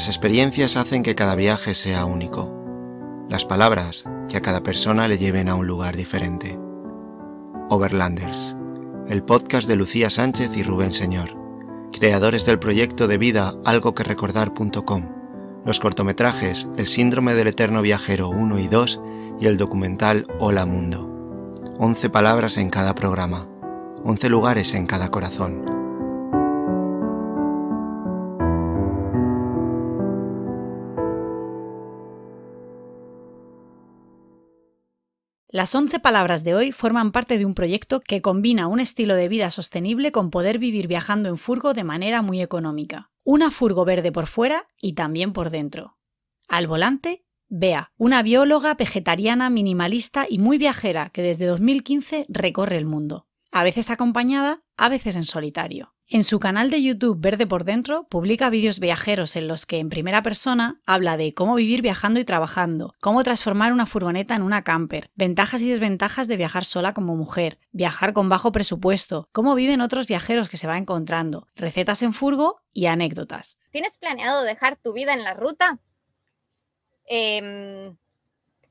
Las experiencias hacen que cada viaje sea único. Las palabras que a cada persona le lleven a un lugar diferente. Overlanders, el podcast de Lucía Sánchez y Rubén Señor, creadores del proyecto de vida algo que recordar.com, los cortometrajes El síndrome del eterno viajero 1 y 2 y el documental Hola Mundo. 11 palabras en cada programa, 11 lugares en cada corazón. Las 11 palabras de hoy forman parte de un proyecto que combina un estilo de vida sostenible con poder vivir viajando en furgo de manera muy económica. Una furgo verde por fuera y también por dentro. Al volante, Bea, una bióloga vegetariana minimalista y muy viajera que desde 2015 recorre el mundo a veces acompañada, a veces en solitario. En su canal de YouTube Verde por Dentro publica vídeos viajeros en los que en primera persona habla de cómo vivir viajando y trabajando, cómo transformar una furgoneta en una camper, ventajas y desventajas de viajar sola como mujer, viajar con bajo presupuesto, cómo viven otros viajeros que se va encontrando, recetas en furgo y anécdotas. ¿Tienes planeado dejar tu vida en la ruta? Em,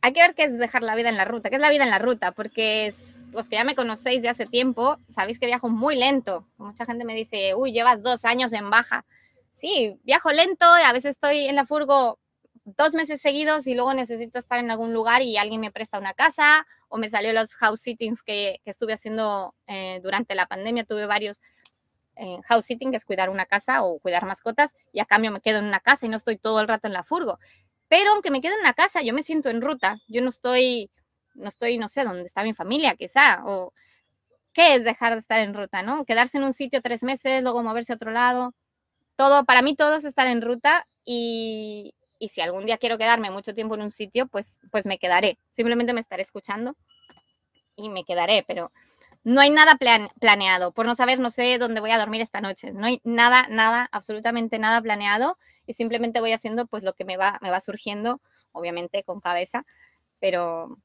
hay que ver qué es dejar la vida en la ruta, qué es la vida en la ruta, porque los que ya me conocéis de hace tiempo, sabéis que viajo muy lento. Mucha gente me dice, uy, llevas dos años en baja. Sí, viajo lento a veces estoy en la furgo dos meses seguidos y luego necesito estar en algún lugar y alguien me presta una casa o me salió los house sittings que, que estuve haciendo eh, durante la pandemia. Tuve varios eh, house sitting, que es cuidar una casa o cuidar mascotas y a cambio me quedo en una casa y no estoy todo el rato en la furgo. Pero aunque me quede en la casa, yo me siento en ruta. Yo no estoy, no estoy, no sé, dónde está mi familia, quizá. O qué es dejar de estar en ruta, ¿no? Quedarse en un sitio tres meses, luego moverse a otro lado. Todo, para mí todo es estar en ruta y, y si algún día quiero quedarme mucho tiempo en un sitio, pues, pues me quedaré. Simplemente me estaré escuchando y me quedaré, pero no hay nada planeado. Por no saber, no sé dónde voy a dormir esta noche. No hay nada, nada, absolutamente nada planeado. Y simplemente voy haciendo pues lo que me va, me va surgiendo, obviamente con cabeza, pero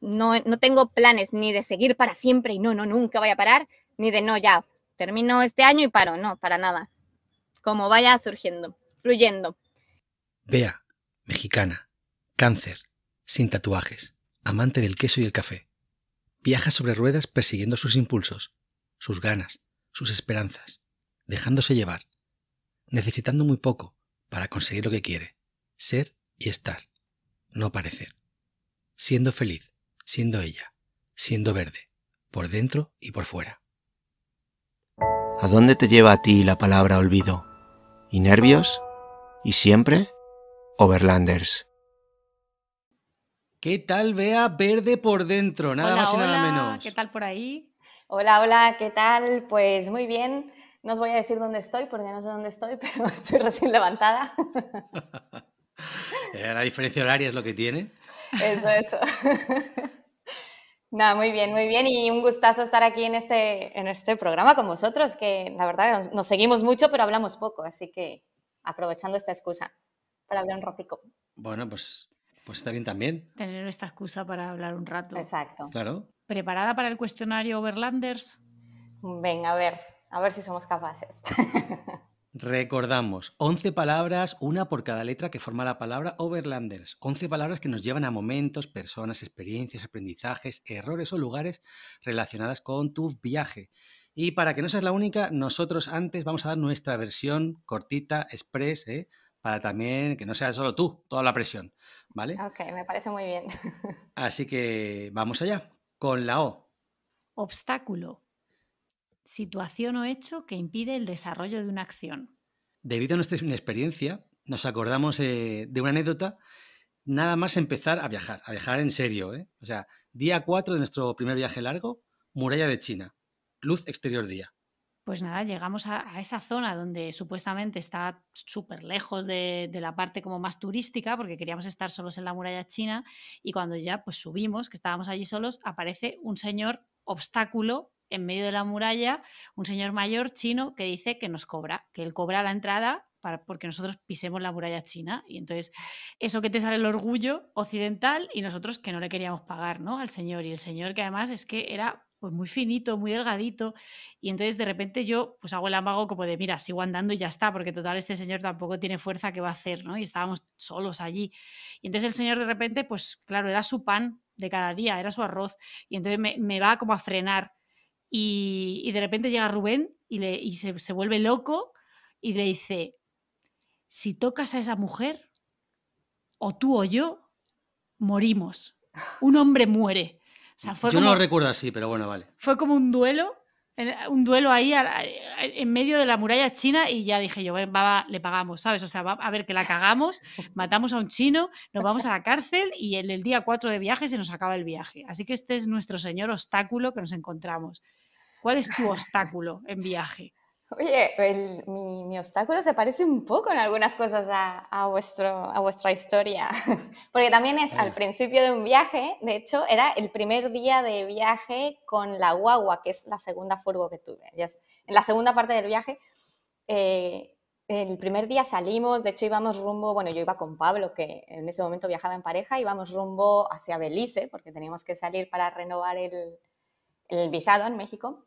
no, no tengo planes ni de seguir para siempre y no, no, nunca voy a parar, ni de no, ya, termino este año y paro. No, para nada. Como vaya surgiendo, fluyendo. Vea, mexicana, cáncer, sin tatuajes, amante del queso y el café Viaja sobre ruedas persiguiendo sus impulsos, sus ganas, sus esperanzas, dejándose llevar, necesitando muy poco para conseguir lo que quiere, ser y estar, no parecer, siendo feliz, siendo ella, siendo verde, por dentro y por fuera. ¿A dónde te lleva a ti la palabra olvido? ¿Y nervios? ¿Y siempre? Overlanders. ¿Qué tal, vea Verde por dentro, nada más y nada menos. ¿Qué tal por ahí? Hola, hola, ¿qué tal? Pues muy bien. No os voy a decir dónde estoy porque no sé dónde estoy, pero estoy recién levantada. Eh, la diferencia horaria es lo que tiene. Eso, eso. Nada, muy bien, muy bien. Y un gustazo estar aquí en este, en este programa con vosotros, que la verdad nos, nos seguimos mucho, pero hablamos poco. Así que aprovechando esta excusa para hablar un ratico. Bueno, pues pues está bien también. Tener esta excusa para hablar un rato. Exacto. Claro. ¿Preparada para el cuestionario Overlanders? Venga, a ver, a ver si somos capaces. Recordamos, 11 palabras, una por cada letra que forma la palabra Overlanders. 11 palabras que nos llevan a momentos, personas, experiencias, aprendizajes, errores o lugares relacionadas con tu viaje. Y para que no seas la única, nosotros antes vamos a dar nuestra versión cortita, express, ¿eh? para también que no sea solo tú, toda la presión, ¿vale? Ok, me parece muy bien. Así que vamos allá, con la O. Obstáculo. Situación o hecho que impide el desarrollo de una acción. Debido a nuestra experiencia, nos acordamos eh, de una anécdota nada más empezar a viajar, a viajar en serio. ¿eh? O sea, día 4 de nuestro primer viaje largo, muralla de China, luz exterior día. Pues nada, llegamos a, esa zona donde supuestamente está súper lejos de, la parte como más turística, porque queríamos estar solos en la muralla china, y cuando ya pues subimos, que estábamos allí solos, aparece un señor obstáculo en medio de la muralla, un señor mayor chino que dice que nos cobra, que él cobra la entrada para, porque nosotros pisemos la muralla china. Y entonces, eso que te sale el orgullo occidental y nosotros que no le queríamos pagar ¿no? al señor. Y el señor que además es que era pues muy finito, muy delgadito. Y entonces de repente yo pues hago el amago como de, mira, sigo andando y ya está, porque total este señor tampoco tiene fuerza que va a hacer, ¿no? Y estábamos solos allí. Y entonces el señor de repente, pues claro, era su pan de cada día, era su arroz. Y entonces me, va como a frenar. Y, de repente llega Rubén y, se vuelve loco y le dice, si tocas a esa mujer, o tú o yo, morimos. Un hombre muere. Yo no lo recuerdo así, pero bueno, vale. Fue como un duelo, un duelo ahí en medio de la muralla china y ya dije yo, le pagamos, ¿sabes? O sea, va, a ver que la cagamos, matamos a un chino, nos vamos a la cárcel y en el día 4 de viaje se nos acaba el viaje. Así que este es nuestro señor obstáculo que nos encontramos. ¿Cuál es tu obstáculo en viaje? Oye, mi, mi, obstáculo se parece un poco en algunas cosas a, a vuestro, a vuestra historia, porque también es al eh. principio de un viaje, de hecho era el primer día de viaje con la guagua, que es la segunda furgo que tuve. En la segunda parte del viaje, eh, el primer día salimos, de hecho íbamos rumbo, bueno, yo iba con Pablo, que en ese momento viajaba en pareja, íbamos rumbo hacia Belice, porque teníamos que salir para renovar el, el visado en México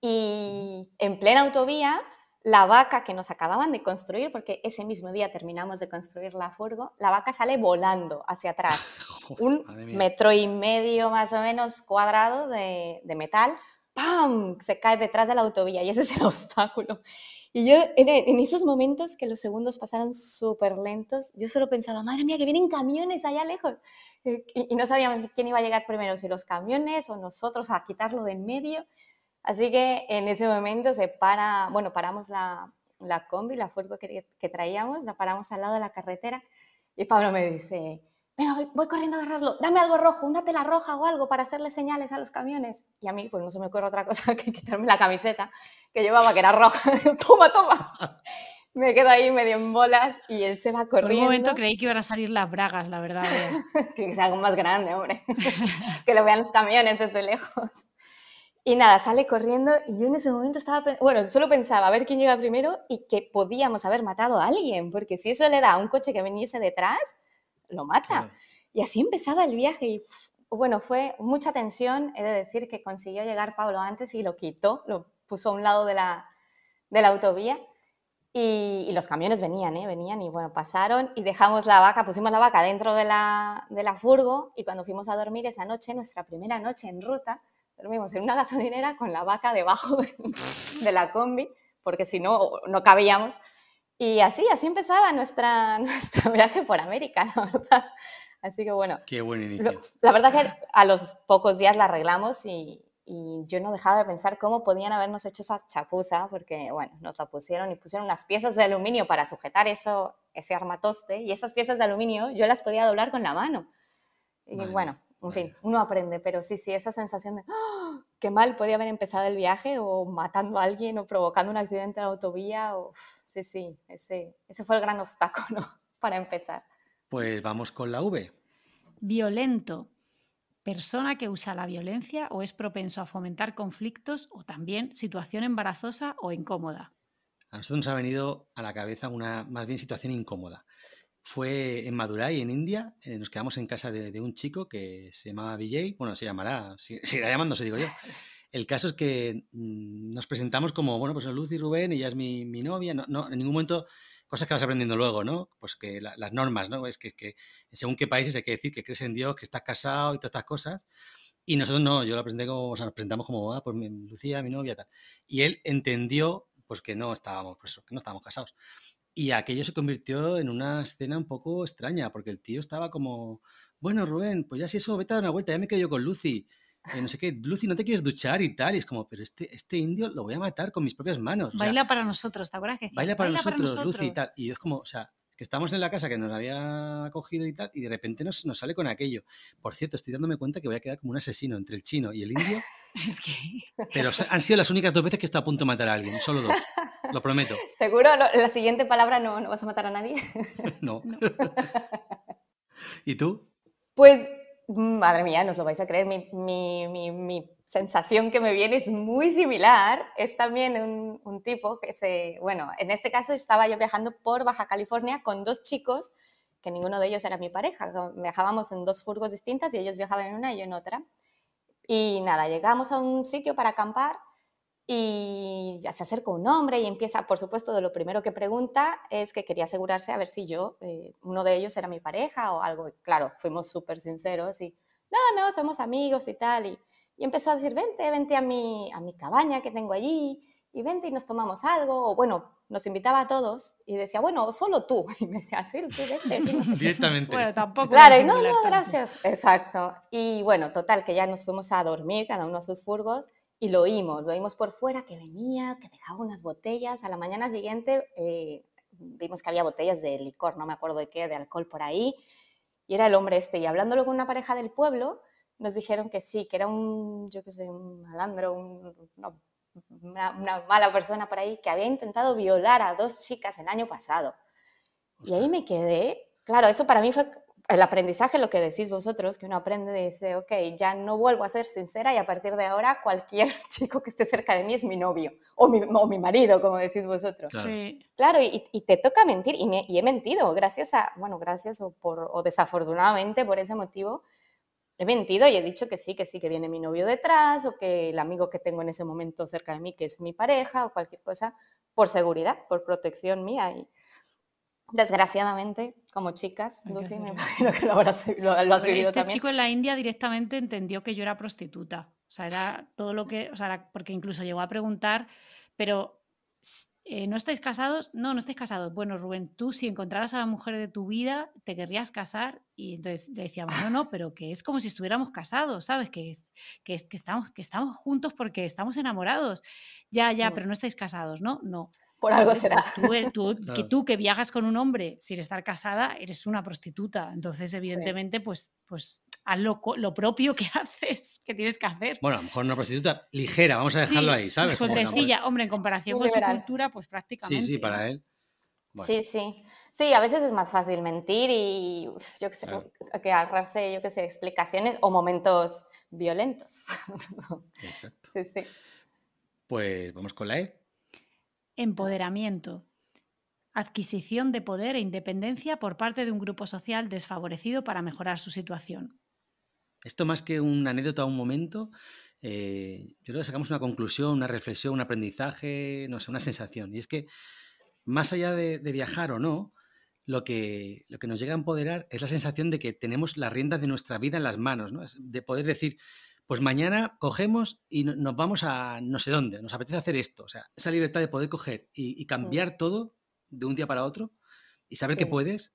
y en plena autovía, la vaca que nos acababan de construir, porque ese mismo día terminamos de construir la furgo, la vaca sale volando hacia atrás. Un metro y medio más o menos cuadrado de, metal, ¡pam! Se cae detrás de la autovía y ese es el obstáculo. Y yo, en, esos momentos que los segundos pasaron súper lentos, yo solo pensaba, madre mía, que vienen camiones allá lejos. Eh, y, y, no sabíamos quién iba a llegar primero, si los camiones o nosotros a quitarlo de en medio. Así que en ese momento se para, bueno, paramos la, la combi, la furgo que, traíamos, la paramos al lado de la carretera y Pablo me dice, venga, voy, corriendo a agarrarlo, dame algo rojo, una tela roja o algo para hacerle señales a los camiones. Y a mí, pues no se me ocurre otra cosa que quitarme la camiseta que llevaba, que era roja. toma, toma. me quedo ahí medio en bolas y él se va corriendo. En un momento creí que iban a salir las bragas, la verdad. Eh. que sea algo más grande, hombre. que lo vean los camiones desde lejos. Y nada, sale corriendo y yo en ese momento estaba, bueno, solo pensaba a ver quién llega primero y que podíamos haber matado a alguien, porque si eso le da a un coche que viniese detrás, lo mata. Y así empezaba el viaje y bueno, fue mucha tensión, he de decir que consiguió llegar Pablo antes y lo quitó, lo puso a un lado de la, autovía y, los camiones venían, ¿eh? venían y bueno, pasaron y dejamos la vaca, pusimos la vaca dentro de la, de la furgo y cuando fuimos a dormir esa noche, nuestra primera noche en ruta, en una gasolinera con la vaca debajo de la combi, porque si no, no cabíamos. Y así, así empezaba nuestra, nuestro viaje por América, la verdad. Así que bueno. Qué buen inicio. La verdad que a los pocos días la arreglamos y, y yo no dejaba de pensar cómo podían habernos hecho esa chapuza, porque bueno, nos la pusieron y pusieron unas piezas de aluminio para sujetar eso, ese armatoste, y esas piezas de aluminio yo las podía doblar con la mano. Y bueno, en fin, uno aprende, pero sí, sí, esa sensación de ¡Ah! qué mal podía haber empezado el viaje o matando a alguien o provocando un accidente en la autovía. O, sí, sí, ese, ese fue el gran obstáculo para empezar. Pues vamos con la V. Violento. Persona que usa la violencia o es propenso a fomentar conflictos o también situación embarazosa o incómoda. A nosotros nos ha venido a la cabeza una más bien situación incómoda fue en Madurai, en India. Eh, nos quedamos en casa de, un chico que se llamaba Vijay. Bueno, se llamará, se, llamando, se digo yo. El caso es que mm, nos presentamos como, bueno, pues Lucy y Rubén, ella es mi, novia. No, en ningún momento, cosas que vas aprendiendo luego, ¿no? Pues que las normas, ¿no? Es que, según qué países hay que decir que crees en Dios, que estás casado y todas estas cosas. Y nosotros no, yo la presenté como, o sea, nos presentamos como, ah, pues mi, Lucía, mi novia, tal. Y él entendió, pues que no estábamos, pues, que no estábamos casados. Y aquello se convirtió en una escena un poco extraña, porque el tío estaba como, bueno, Rubén, pues ya si eso, vete a dar una vuelta, ya me quedo yo con Lucy. Eh, no sé qué, Lucy, no te quieres duchar y tal. Y es como, pero este, este indio lo voy a matar con mis propias manos. Baila para nosotros, ¿te acuerdas que? Baila para, nosotros, Lucy y tal. Y yo es como, o sea, que estamos en la casa que nos había acogido y tal, y de repente nos, sale con aquello. Por cierto, estoy dándome cuenta que voy a quedar como un asesino entre el chino y el indio. es que... Pero han sido las únicas dos veces que he estado a punto de matar a alguien, solo dos, lo prometo. Seguro, la siguiente palabra no, no, vas a matar a nadie. no. ¿Y tú? Pues, madre mía, no os lo vais a creer, mi, mi sensación que me viene es muy similar. Es también un, tipo que se, bueno, en este caso estaba yo viajando por Baja California con dos chicos, que ninguno de ellos era mi pareja, viajábamos en dos furgos distintas y ellos viajaban en una y yo en otra. Y nada, llegamos a un sitio para acampar y ya se acerca un hombre y empieza, por supuesto, de lo primero que pregunta es que quería asegurarse a ver si yo, eh, uno de ellos era mi pareja o algo. Claro, fuimos súper sinceros y, no, no, somos amigos y tal. Y, y empezó a decir, vente, vente a mi, a mi cabaña que tengo allí, y vente y nos tomamos algo, o bueno, nos invitaba a todos y decía, bueno, solo tú. Y me decía, sí, tú vente. Directamente. Bueno, tampoco. Claro, y no, no, gracias. Exacto. Y bueno, total, que ya nos fuimos a dormir, cada uno a sus furgos, y lo oímos, lo oímos por fuera, que venía, que dejaba unas botellas. A la mañana siguiente eh, vimos que había botellas de licor, no me acuerdo de qué, de alcohol por ahí. Y era el hombre este, y hablándolo con una pareja del pueblo, nos dijeron que sí, que era un, yo qué sé, un malandro, una, mala persona por ahí, que había intentado violar a dos chicas el año pasado. Y ahí me quedé, claro, eso para mí fue el aprendizaje, lo que decís vosotros, que uno aprende de dice, ok, ya no vuelvo a ser sincera y a partir de ahora cualquier chico que esté cerca de mí es mi novio o mi, mi marido, como decís vosotros. Claro, sí. claro y, te toca mentir y, me, y, he mentido, gracias a, bueno, gracias o, por, o desafortunadamente por ese motivo, he mentido y he dicho que sí, que sí, que viene mi novio detrás o que el amigo que tengo en ese momento cerca de mí, que es mi pareja o cualquier cosa, por seguridad, por protección mía. Y desgraciadamente, como chicas, Lucy, me imagino que lo, este chico en la India directamente entendió que yo era prostituta. O sea, era todo lo que. O sea, porque incluso llegó a preguntar, pero eh, ¿no estáis casados? No, no estáis casados. Bueno, Rubén, tú si encontraras a la mujer de tu vida, te querrías casar. Y entonces le decíamos, no, no, pero que es como si estuviéramos casados, ¿sabes? Que, que, estamos, que estamos juntos porque estamos enamorados. Ya, ya, pero no estáis casados, ¿no? No. Por algo será. Pues tú, eh, Que tú que viajas con un hombre sin estar casada, eres una prostituta. Entonces, evidentemente, pues, pues a lo, propio que haces, que tienes que hacer. Bueno, a lo mejor una prostituta ligera, vamos a dejarlo ahí, ¿sabes? Sueltecilla, hombre, en comparación con su cultura, pues prácticamente. Sí, sí, para él. Sí, sí. Sí, a veces es más fácil mentir y yo qué sé, que ahorrarse, yo qué sé, explicaciones o momentos violentos. Exacto. Sí, sí. Pues vamos con la E. Empoderamiento. Adquisición de poder e independencia por parte de un grupo social desfavorecido para mejorar su situación. Esto más que una anécdota un momento, eh, yo creo que sacamos una conclusión, una reflexión, un aprendizaje, no sé, una sensación. Y es que más allá de, viajar o no, lo que, lo que, nos llega a empoderar es la sensación de que tenemos la rienda de nuestra vida en las manos, ¿no? de poder decir, pues mañana cogemos y nos vamos a no sé dónde, nos apetece hacer esto. O sea, esa libertad de poder coger y, mm. cambiar todo de un día para otro y saber que puedes,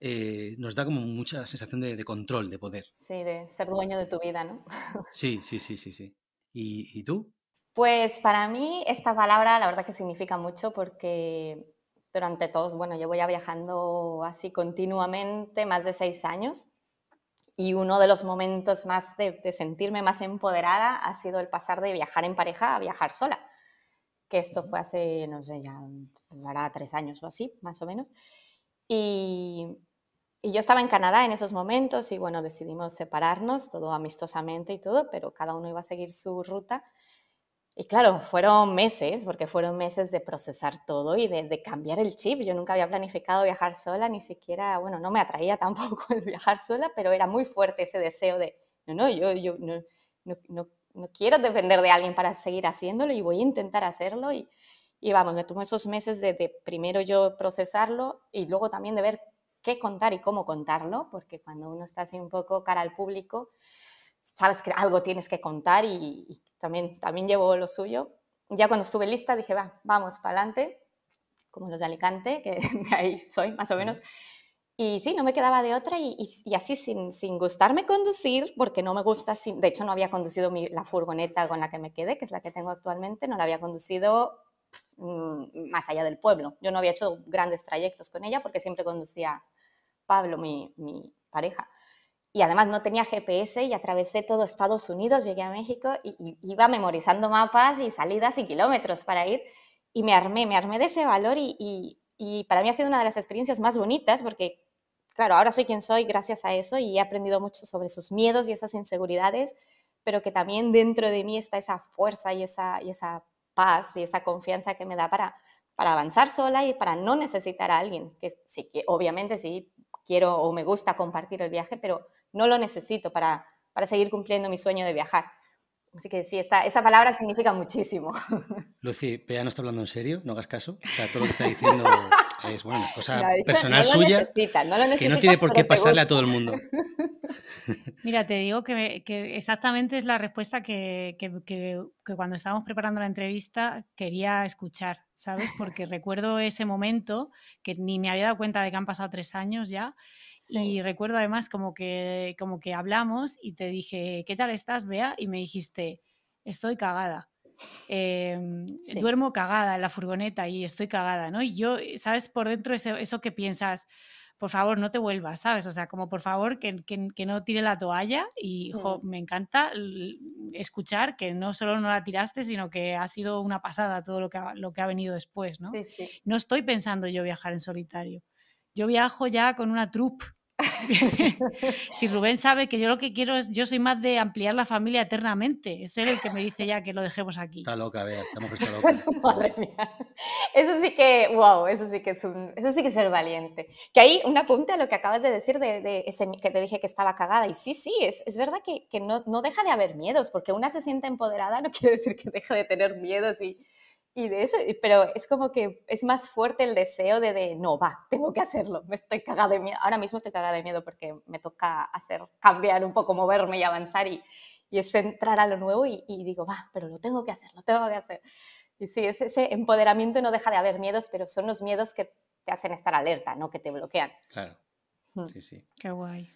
eh, nos da como mucha sensación de, control, de poder. Sí, de ser dueño de tu vida, ¿no? sí, sí, sí, sí, sí. ¿Y, tú? Pues para mí esta palabra la verdad que significa mucho porque durante todos, bueno, yo voy viajando así continuamente más de seis años y uno de los momentos más de, sentirme más empoderada ha sido el pasar de viajar en pareja a viajar sola que esto fue hace, no sé, ya ahora tres años o así, más o menos. Y, yo estaba en Canadá en esos momentos y bueno, decidimos separarnos, todo amistosamente y todo, pero cada uno iba a seguir su ruta. Y claro, fueron meses, porque fueron meses de procesar todo y de, cambiar el chip. Yo nunca había planificado viajar sola, ni siquiera, bueno, no me atraía tampoco el viajar sola, pero era muy fuerte ese deseo de, no, no, yo, yo no, no, no, no quiero depender de alguien para seguir haciéndolo y voy a intentar hacerlo. Y, y vamos, me tomó esos meses de, primero yo procesarlo y luego también de ver qué contar y cómo contarlo, porque cuando uno está así un poco cara al público, sabes que algo tienes que contar y, también, también llevo lo suyo. Ya cuando estuve lista dije, va, vamos, para adelante, como los de Alicante, que de ahí soy más o menos. Y sí, no me quedaba de otra y, así sin, sin, gustarme conducir, porque no me gusta, de hecho no había conducido la furgoneta con la que me quedé, que es la que tengo actualmente, no la había conducido Mm, más allá del pueblo. Yo no había hecho grandes trayectos con ella porque siempre conducía Pablo, mi, pareja. Y además no tenía GPS y atravesé todo Estados Unidos, llegué a México y, iba memorizando mapas y salidas y kilómetros para ir. Y me armé, me armé de ese valor y, para mí ha sido una de las experiencias más bonitas porque, claro, ahora soy quien soy gracias a eso y he aprendido mucho sobre sus miedos y esas inseguridades, pero que también dentro de mí está esa fuerza y esa, y esa paz y esa confianza que me da para, para avanzar sola y para no necesitar a alguien, que sí, que obviamente sí quiero o me gusta compartir el viaje, pero no lo necesito para, para seguir cumpliendo mi sueño de viajar. Así que sí, esa, esa palabra significa muchísimo. Lucy, ya no está hablando en serio, no hagas caso. O sea, todo lo que está diciendo es bueno O sea, personal suya que no tiene por qué pasarle a todo el mundo. Mira, te digo que, exactamente es la respuesta que, cuando estábamos preparando la entrevista quería escuchar, ¿sabes? Porque recuerdo ese momento que ni me había dado cuenta de que han pasado tres años ya. Y recuerdo además como que, como que hablamos y te dije, ¿qué tal estás, Bea? Y me dijiste, estoy cagada. Em, duermo cagada en la furgoneta y estoy cagada, ¿no? Y yo, ¿sabes? Por dentro eso, que piensas, por favor, no te vuelvas, ¿sabes? O sea, como por favor, que, que, no tire la toalla y mm. me encanta escuchar que no solo no la tiraste, sino que ha sido una pasada todo lo que ha, lo que ha venido después, ¿no? No estoy pensando yo viajar en solitario. Yo viajo ya con una troupe si Rubén sabe que yo lo que quiero es, yo soy más de ampliar la familia eternamente. Es él el que me dice ya que lo dejemos aquí. Está loca, vea, estamos que loca. Madre mía. Eso sí que, wow, eso sí que es eso sí que ser valiente. Que hay un apunte a lo que acabas de decir de, ese, que te dije que estaba cagada. Y sí, sí, es, es verdad que, no, no deja de haber miedos, porque una se siente empoderada no quiere decir que deje de tener miedos y y de eso, pero es como que es más fuerte el deseo de, de no, va, tengo que hacerlo, me estoy cagada de miedo, ahora mismo estoy cagada de miedo porque me toca hacer, cambiar un poco, moverme y avanzar y, es entrar a lo nuevo y, digo, va, pero lo tengo que hacer, lo tengo que hacer. Y sí, es ese empoderamiento no deja de haber miedos, pero son los miedos que te hacen estar alerta, no que te bloquean. Claro. Sí, sí. Qué guay.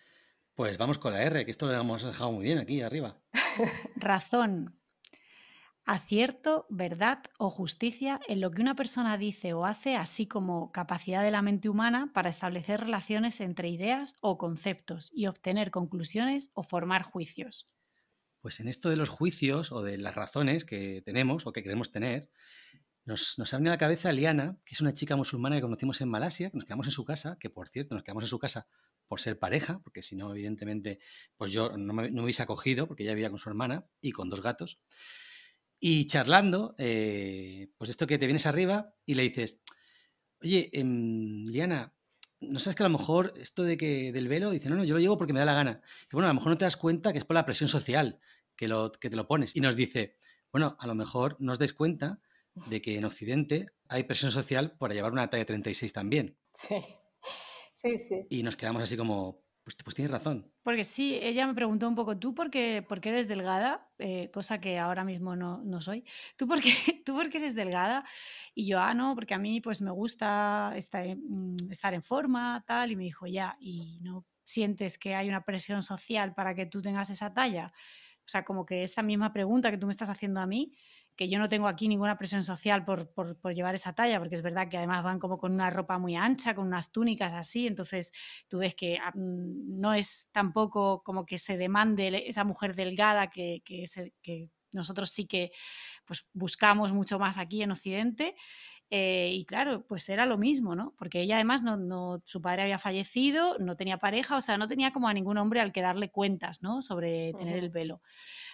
Pues vamos con la R, que esto lo hemos dejado muy bien aquí arriba. Razón acierto, verdad o justicia en lo que una persona dice o hace, así como capacidad de la mente humana para establecer relaciones entre ideas o conceptos y obtener conclusiones o formar juicios. Pues en esto de los juicios o de las razones que tenemos o que queremos tener, nos, nos ha venido a la cabeza Liana, que es una chica musulmana que conocimos en Malasia, que nos quedamos en su casa, que por cierto, nos quedamos en su casa por ser pareja, porque si no, evidentemente, pues yo no me, no me hubiese acogido, porque ella vivía con su hermana y con dos gatos. Y charlando, eh, pues esto que te vienes arriba y le dices, oye, em, Liana, ¿no sabes que a lo mejor esto de que del velo? Dice, no, no, yo lo llevo porque me da la gana. Y bueno, a lo mejor no te das cuenta que es por la presión social que, que te lo pones. Y nos dice, bueno, a lo mejor no os dais cuenta de que en Occidente hay presión social para llevar una talla 36 también. Sí, sí, sí. Y nos quedamos así como, pues, pues, tienes razón. Porque sí, ella me preguntó un poco, ¿tú por qué, porque eres delgada? Eh, cosa que ahora mismo no, soy. ¿Tú por, qué, ¿Tú eres delgada? Y yo, ah, no, porque a mí pues me gusta estar, mm, estar en forma, tal. Y me dijo, ya, ¿y no sientes que hay una presión social para que tú tengas esa talla? O sea, como que esta misma pregunta que tú me estás haciendo a mí, que yo no tengo aquí ninguna presión social por, por, llevar esa talla, porque es verdad que además van como con una ropa muy ancha, con unas túnicas así, entonces tú ves que ah, mm, no es tampoco como que se demande esa mujer delgada que, que nosotros sí que pues, buscamos mucho más aquí en Occidente. Eh, y claro, pues era lo mismo, ¿no? Porque ella además no, su padre había fallecido, no tenía pareja, o sea, no tenía como a ningún hombre al que darle cuentas, ¿no? Sobre tener el velo.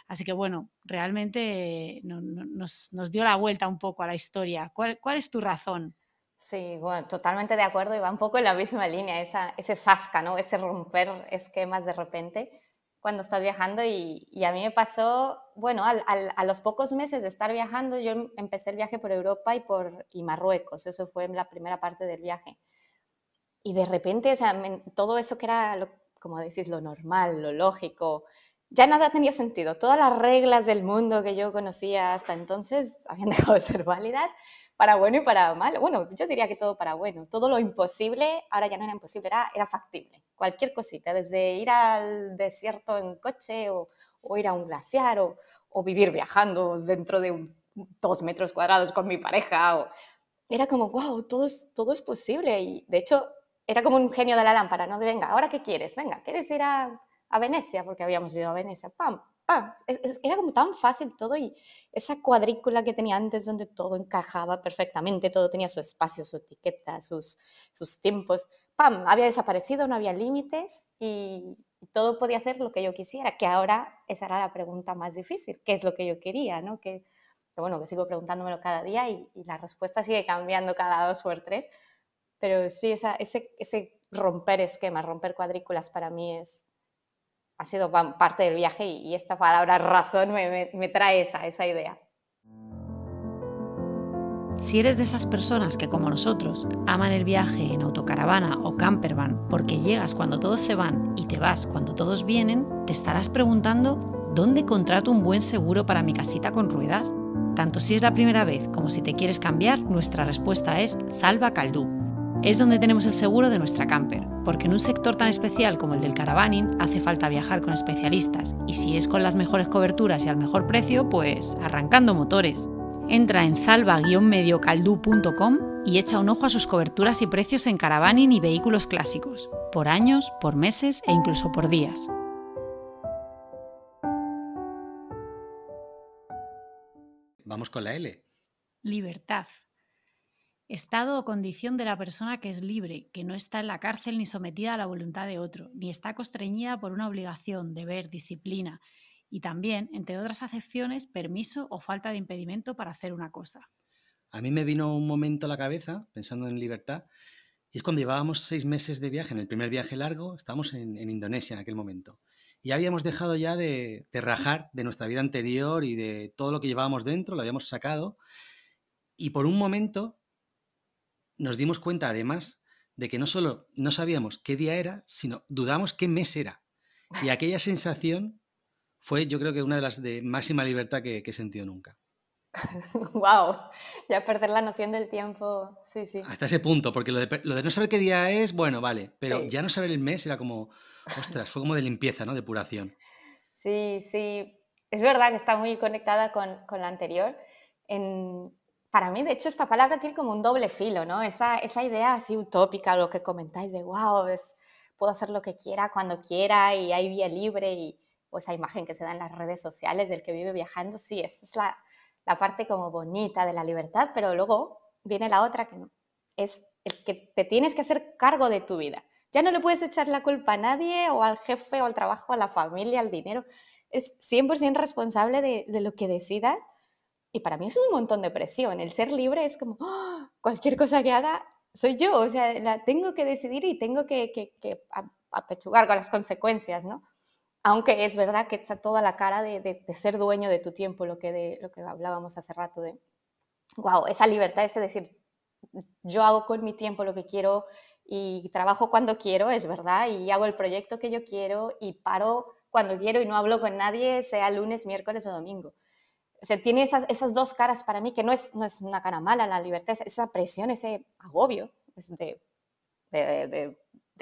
Así que bueno, realmente nos, nos, dio la vuelta un poco a la historia. ¿Cuál, es tu razón? Sí, bueno, totalmente de acuerdo y va un poco en la misma línea, esa, ese zasca, ¿no? Ese romper esquemas de repente cuando estás viajando y, a mí me pasó, bueno, a los pocos meses de estar viajando, yo em, empecé el viaje por Europa y por Marruecos, eso fue la primera parte del viaje. Y de repente, o sea, todo eso que era, como decís, lo normal, lo lógico, ya nada tenía sentido. Todas las reglas del mundo que yo conocía hasta entonces habían dejado de ser válidas, para bueno y para malo Bueno, yo diría que todo para bueno. Todo lo imposible ahora ya no era imposible, era, factible. Cualquier cosita, desde ir al desierto en coche o, ir a un glaciar o, vivir viajando dentro de dos metros cuadrados con mi pareja. O, era como, wow, todo es, todo es posible. Y de hecho, era como un genio de la lámpara, ¿no? venga, ¿ahora qué quieres? Venga, ¿quieres ir a a Venecia, porque habíamos ido a Venecia, ¡pam! ¡pam! Era como tan fácil todo y esa cuadrícula que tenía antes donde todo encajaba perfectamente, todo tenía su espacio, su etiqueta, sus, sus tiempos, ¡pam! Había desaparecido, no había límites y todo podía ser lo que yo quisiera, que ahora esa era la pregunta más difícil, ¿qué es lo que yo quería? ¿no? Que, bueno, que sigo preguntándomelo cada día y, la respuesta sigue cambiando cada dos o tres, pero sí, esa, ese, ese romper esquemas, romper cuadrículas para mí es, ha sido parte del viaje y, esta palabra razón me, trae esa, esa idea. Si eres de esas personas que como nosotros aman el viaje en autocaravana o campervan porque llegas cuando todos se van y te vas cuando todos vienen, te estarás preguntando ¿dónde contrato un buen seguro para mi casita con ruedas? Tanto si es la primera vez como si te quieres cambiar, nuestra respuesta es Zalba Caldú, es donde tenemos el seguro de nuestra camper, porque en un sector tan especial como el del caravaning hace falta viajar con especialistas, y si es con las mejores coberturas y al mejor precio, pues arrancando motores. Entra en salva-mediocaldú.com y echa un ojo a sus coberturas y precios en caravaning y vehículos clásicos, por años, por meses e incluso por días. Vamos con la L. Libertad. Estado o condición de la persona que es libre, que no está en la cárcel ni sometida a la voluntad de otro, ni está constreñida por una obligación, deber, disciplina y también, entre otras acepciones, permiso o falta de impedimento para hacer una cosa. A mí me vino un momento a la cabeza, pensando en libertad, y es cuando llevábamos seis meses de viaje, en el primer viaje largo, estábamos en, Indonesia en aquel momento. Y habíamos dejado ya de, de rajar de nuestra vida anterior y de todo lo que llevábamos dentro, lo habíamos sacado. Y por un momento nos dimos cuenta además de que no solo no sabíamos qué día era, sino dudamos qué mes era. Y aquella sensación fue, yo creo que una de las de máxima libertad que, he sentido nunca. wow, ya perder la noción del tiempo, sí, sí. Hasta ese punto, porque lo de, no saber qué día es, bueno, vale, pero ya no saber el mes era como, ostras, fue como de limpieza, ¿no? Depuración. Sí, sí, es verdad que está muy conectada con, con la anterior. En, para mí, de hecho, esta palabra tiene como un doble filo, ¿no? Esa, idea así utópica, lo que comentáis de, wow, puedo hacer lo que quiera, cuando quiera, y hay vía libre, y o esa imagen que se da en las redes sociales del que vive viajando, sí, esa es la, parte como bonita de la libertad, pero luego viene la otra que no es el que te tienes que hacer cargo de tu vida. Ya no le puedes echar la culpa a nadie o al jefe o al trabajo, a la familia, al dinero. Es 100% responsable de, lo que decidas y para mí eso es un montón de presión. El ser libre es como, ¡ah! cualquier cosa que haga, soy yo. O sea, la tengo que decidir y tengo que, que, apechugar con las consecuencias, ¿no? Aunque es verdad que está toda la cara de, ser dueño de tu tiempo, lo que, de, lo que hablábamos hace rato de, wow, esa libertad, es decir, yo hago con mi tiempo lo que quiero y trabajo cuando quiero, es verdad, y hago el proyecto que yo quiero y paro cuando quiero y no hablo con nadie, sea lunes, miércoles o domingo. O sea, tiene esas, dos caras para mí, que no es, no es una cara mala la libertad, esa presión, ese agobio de, de,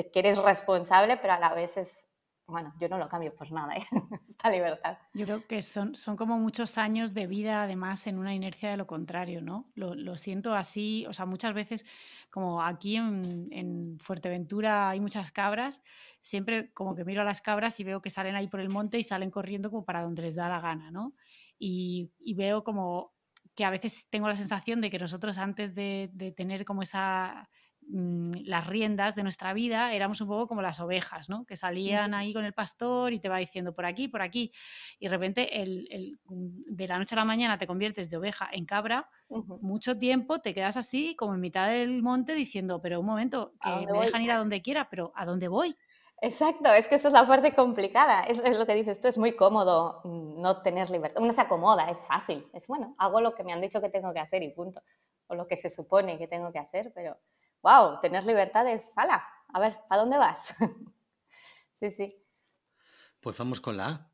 que eres responsable, pero a la vez es, bueno, yo no lo cambio por nada, ¿eh? esta libertad. Yo creo que son, son como muchos años de vida, además, en una inercia de lo contrario, ¿no? Lo, siento así, o sea, muchas veces, como aquí en, en, Fuerteventura hay muchas cabras, siempre como que miro a las cabras y veo que salen ahí por el monte y salen corriendo como para donde les da la gana, ¿no? y, veo como que a veces tengo la sensación de que nosotros antes de, tener como esa mm, las riendas de nuestra vida éramos un poco como las ovejas, ¿no? Que salían ahí con el pastor y te va diciendo por aquí, por aquí. Y de repente mm, de la noche a la mañana te conviertes de oveja en cabra. Mucho tiempo te quedas así, como en mitad del monte, diciendo, pero un momento, que me dejan ir a donde quiera, pero ¿a dónde voy? Exacto, es que esa es la parte complicada, es, es lo que dices, esto es muy cómodo no tener libertad. Uno se acomoda, es fácil. Es bueno, hago lo que me han dicho que tengo que hacer y punto. O lo que se supone que tengo que hacer, pero wow, tener libertad es sala A ver, ¿a dónde vas? sí, sí. Pues vamos con la A.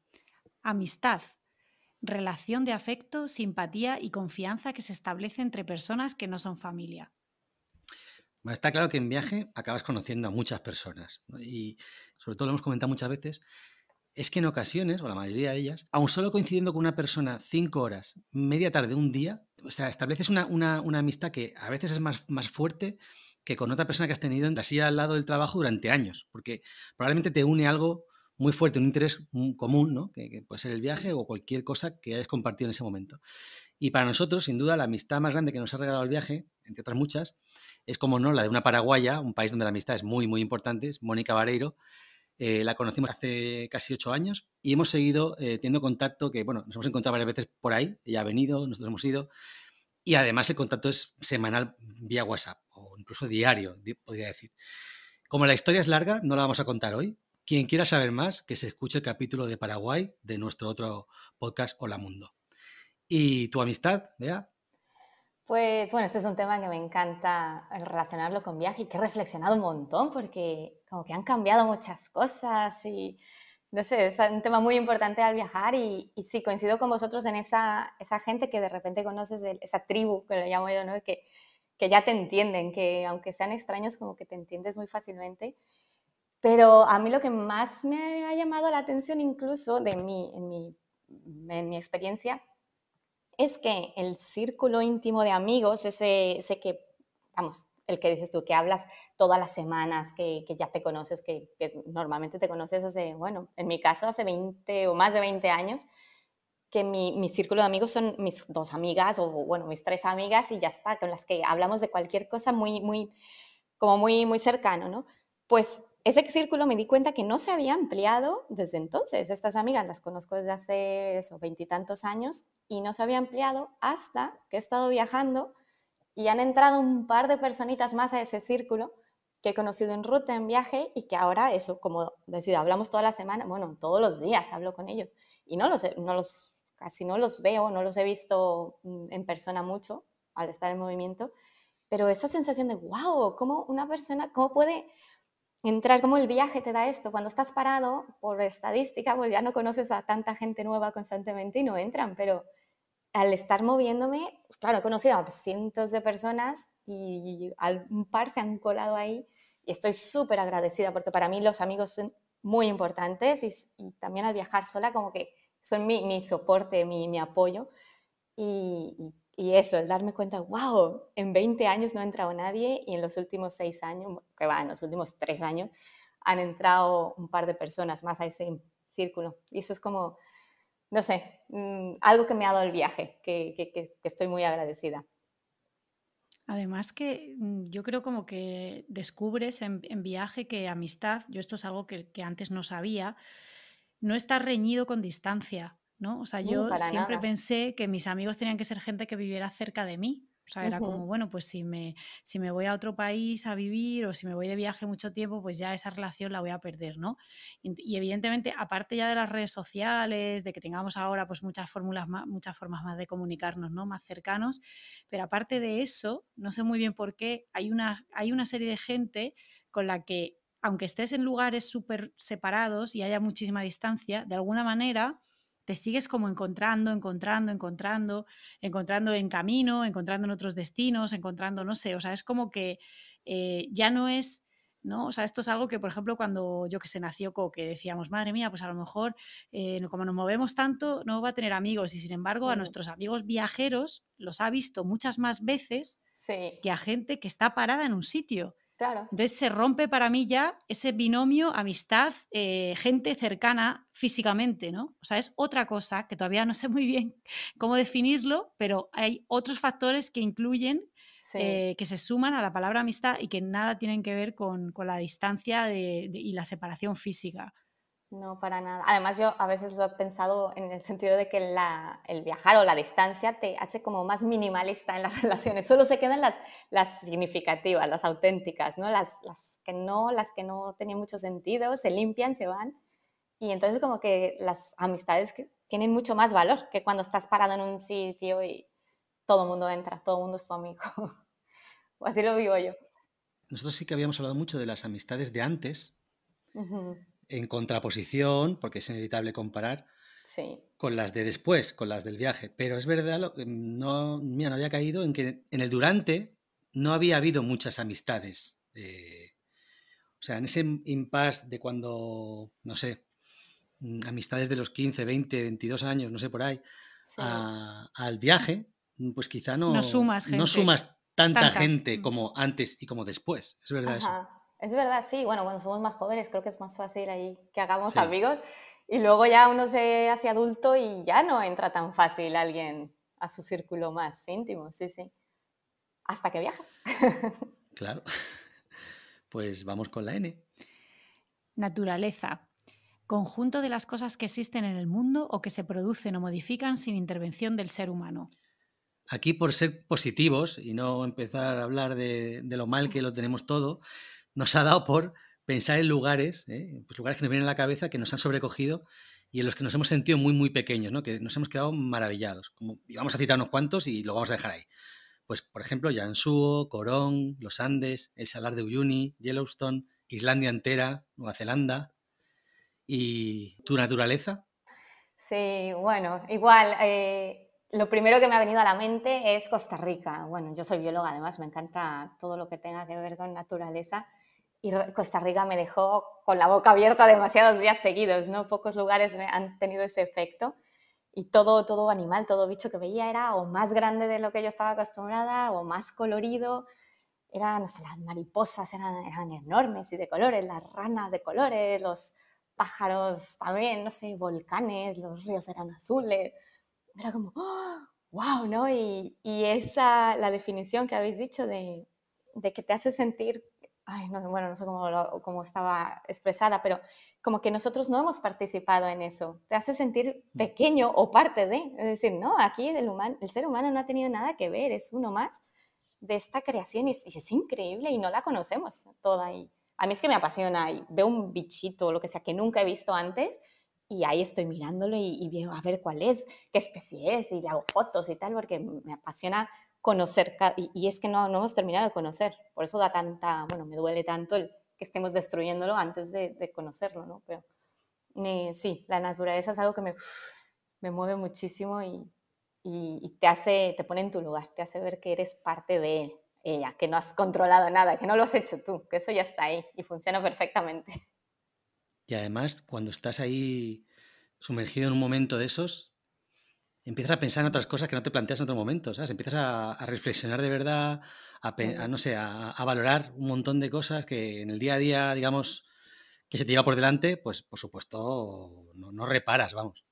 Amistad. Relación de afecto, simpatía y confianza que se establece entre personas que no son familia. está claro que en viaje acabas conociendo a muchas personas y sobre todo lo hemos comentado muchas veces, es que en ocasiones, o la mayoría de ellas, aun solo coincidiendo con una persona cinco horas, media tarde, un día, o sea, estableces una, amistad que a veces es más, más fuerte que con otra persona que has tenido en la silla al lado del trabajo durante años, porque probablemente te une algo muy fuerte, un interés común, ¿no? que, que, puede ser el viaje o cualquier cosa que hayas compartido en ese momento. Y para nosotros, sin duda, la amistad más grande que nos ha regalado el viaje, entre otras muchas, es como no la de una paraguaya, un país donde la amistad es muy, muy importante, es Mónica Vareiro, eh, la conocimos hace casi ocho años y hemos seguido eh, teniendo contacto que, bueno, nos hemos encontrado varias veces por ahí, ella ha venido, nosotros hemos ido y además el contacto es semanal vía WhatsApp o incluso diario, podría decir. Como la historia es larga, no la vamos a contar hoy. Quien quiera saber más, que se escuche el capítulo de Paraguay de nuestro otro podcast Hola Mundo. Y tu amistad, vea, pues bueno, este es un tema que me encanta relacionarlo con viaje y que he reflexionado un montón porque como que han cambiado muchas cosas y no sé, es un tema muy importante al viajar y, sí, coincido con vosotros en esa, esa gente que de repente conoces, esa tribu que lo llamo yo, ¿no? Que, que ya te entienden, que aunque sean extraños como que te entiendes muy fácilmente. Pero a mí lo que más me ha llamado la atención incluso de mí, en mi, en mi experiencia, es que el círculo íntimo de amigos, ese, que, vamos, el que dices tú, que hablas todas las semanas, que, ya te conoces, que, normalmente te conoces hace, bueno, en mi caso hace 20 o más de 20 años, que mi, círculo de amigos son mis dos amigas o, bueno, mis tres amigas y ya está, con las que hablamos de cualquier cosa muy, muy, como muy, muy cercano, ¿no? Pues ese círculo me di cuenta que no se había ampliado desde entonces. Estas amigas las conozco desde hace eso, veintitantos años y no se había ampliado hasta que he estado viajando y han entrado un par de personitas más a ese círculo que he conocido en ruta, en viaje y que ahora eso, como decido, hablamos toda la semana, bueno, todos los días hablo con ellos y no los, no los, casi no los veo, no los he visto mm, en persona mucho al estar en movimiento, pero esa sensación de, wow, ¿cómo una persona, cómo puede entrar, como el viaje te da esto, cuando estás parado, por estadística, pues ya no conoces a tanta gente nueva constantemente y no entran, pero al estar moviéndome, claro, he conocido a cientos de personas y al par se han colado ahí y estoy súper agradecida porque para mí los amigos son muy importantes y, también al viajar sola como que son mi, soporte, mi, apoyo y, y eso, el darme cuenta, wow, en 20 años no ha entrado nadie y en los últimos 6 años, que va, en los últimos 3 años, han entrado un par de personas más a ese círculo. Y eso es como, no sé, mm, algo que me ha dado el viaje, que, estoy muy agradecida. Además que mm, yo creo como que descubres en, viaje que amistad, yo esto es algo que antes no sabía, no está reñido con distancia. ¿no? O sea, yo siempre pensé que mis amigos tenían que ser gente que viviera cerca de mí. O sea, era como, bueno, pues si me, si me voy a otro país a vivir o si me voy de viaje mucho tiempo, pues ya esa relación la voy a perder, ¿no? Y, evidentemente, aparte ya de las redes sociales, de que tengamos ahora pues muchas fórmulas más, muchas formas más de comunicarnos, ¿no? Más cercanos, pero aparte de eso, no sé muy bien por qué, hay una, hay una serie de gente con la que, aunque estés en lugares súper separados y haya muchísima distancia, de alguna manera te sigues como encontrando, encontrando, encontrando, encontrando en camino, encontrando en otros destinos, encontrando, no sé, o sea, es como que eh, ya no es... ¿no? O sea, esto es algo que, por ejemplo, cuando yo que se nació Coque, decíamos, madre mía, pues a lo mejor, eh, como nos movemos tanto, no va a tener amigos. Y sin embargo, a nuestros amigos viajeros los ha visto muchas más veces que a gente que está parada en un sitio. Entonces se rompe para mí ya ese binomio amistad, eh, gente cercana físicamente, ¿no? O sea, es otra cosa que todavía no sé muy bien cómo definirlo, pero hay otros factores que incluyen, eh, que se suman a la palabra amistad y que nada tienen que ver con, la distancia y la separación física. No, para nada. Además, yo a veces lo he pensado en el sentido de que el viajar o la distancia te hace como más minimalista en las relaciones. Solo se quedan las, las significativas, las auténticas, ¿no? Las, que no, las que no tenían mucho sentido, se limpian, se van. Y entonces como que las amistades tienen mucho más valor que cuando estás parado en un sitio y todo el mundo entra, todo el mundo es tu amigo. o así lo vivo yo. Nosotros sí que habíamos hablado mucho de las amistades de antes en contraposición, porque es inevitable comparar, con las de después, con las del viaje. Pero es verdad, lo, no, no había caído en que en el durante no había habido muchas amistades. Eh, o sea, en ese impasse de cuando, no sé, mm, amistades de los 15, 20, 22 años, no sé por ahí, al viaje, mm, pues quizá no, sumas, tanta, gente mm. como antes y como después. Es verdad eso. Es verdad, sí. Bueno, cuando somos más jóvenes creo que es más fácil ahí que hagamos amigos. Y luego ya uno se hace adulto y ya no entra tan fácil alguien a su círculo más íntimo, sí, sí. Hasta que viajas. Claro. Pues vamos con la N. Naturaleza. Conjunto de las cosas que existen en el mundo o que se producen o modifican sin intervención del ser humano. Aquí por ser positivos y no empezar a hablar de lo mal que lo tenemos todo, nos ha dado por pensar en lugares, ¿eh? pues lugares que nos vienen a la cabeza, que nos han sobrecogido y en los que nos hemos sentido muy, muy pequeños, ¿no? que nos hemos quedado maravillados. Como, y vamos a citar unos cuantos y lo vamos a dejar ahí. Pues, por ejemplo, Yansuo, Corón, Los Andes, el Salar de Uyuni, Yellowstone, Islandia entera, Nueva Zelanda. ¿Y tu naturaleza? Sí, bueno, igual. Eh, lo primero que me ha venido a la mente es Costa Rica. Bueno, yo soy bióloga, además me encanta todo lo que tenga que ver con naturaleza y Costa Rica me dejó con la boca abierta demasiados días seguidos, ¿no? Pocos lugares han tenido ese efecto. Y todo, todo animal, todo bicho que veía era o más grande de lo que yo estaba acostumbrada o más colorido. Eran, no sé, las mariposas eran, eran enormes y de colores, las ranas de colores, los pájaros también, no sé, volcanes, los ríos eran azules. Era como, wow, ¡oh! ¿no? Y, y, esa, la definición que habéis dicho de, de que te hace sentir ay, bueno, no sé cómo, estaba expresada, pero como que nosotros no hemos participado en eso. Te hace sentir mm. pequeño o parte de, es decir, no, aquí el, el ser humano no ha tenido nada que ver, es uno más de esta creación y, es increíble y no la conocemos toda. Y a mí es que me apasiona y veo un bichito o lo que sea que nunca he visto antes y ahí estoy mirándolo y, y veo a ver cuál es, qué especie es y le hago fotos y tal, porque me apasiona conocer, y, es que no, no hemos terminado de conocer, por eso da tanta, bueno, me duele tanto el que estemos destruyéndolo antes de, conocerlo, ¿no? Pero sí, la naturaleza es algo que me, mueve muchísimo y, te hace, te pone en tu lugar, te hace ver que eres parte de ella, que no has controlado nada, que no lo has hecho tú, que eso ya está ahí y funciona perfectamente. Y además, cuando estás ahí sumergido en un momento de esos, empiezas a pensar en otras cosas que no te planteas en otro momento, ¿sabes? Empiezas a, reflexionar de verdad, a, no sé, a, valorar un montón de cosas que en el día a día, digamos, que se te lleva por delante, pues por supuesto no, reparas, vamos.